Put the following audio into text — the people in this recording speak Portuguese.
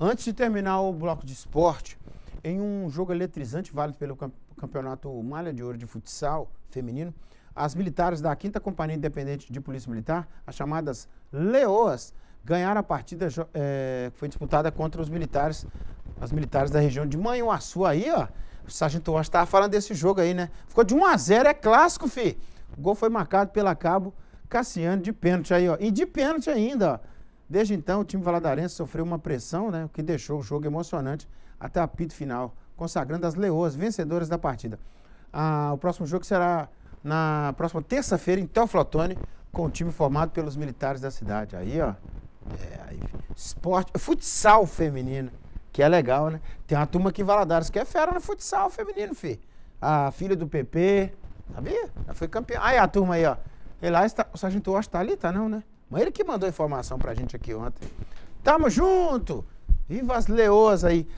Antes de terminar o bloco de esporte, em um jogo eletrizante válido pelo Campeonato Malha de Ouro de Futsal Feminino, as militares da 5 Companhia Independente de Polícia Militar, as chamadas Leoas, ganharam a partida eh, que é, foi disputada contra os militares, as militares da região de Manhuaçu aí, ó. O Sargento Washington estava falando desse jogo aí, né? Ficou de 1 a 0 é clássico, fi. O gol foi marcado pela Cabo Cassiano de pênalti aí, ó. E de pênalti ainda, ó. Desde então, o time valadarense sofreu uma pressão, né, o que deixou o jogo emocionante até a apito final, consagrando as leoas vencedoras da partida. Ah, o próximo jogo será na próxima terça-feira em Teoflotone, com o time formado pelos militares da cidade. Aí, ó, é, esporte, futsal feminino, que é legal, né? Tem uma turma aqui em Valadares que é fera no futsal feminino, fi. A filha do PP, sabia? Ela foi campeã. Aí a turma aí, ó. Ele lá, está, o sargento Osh tá ali, tá não, né? Mas ele que mandou informação pra gente aqui ontem. Tamo junto! Viva as leoas aí.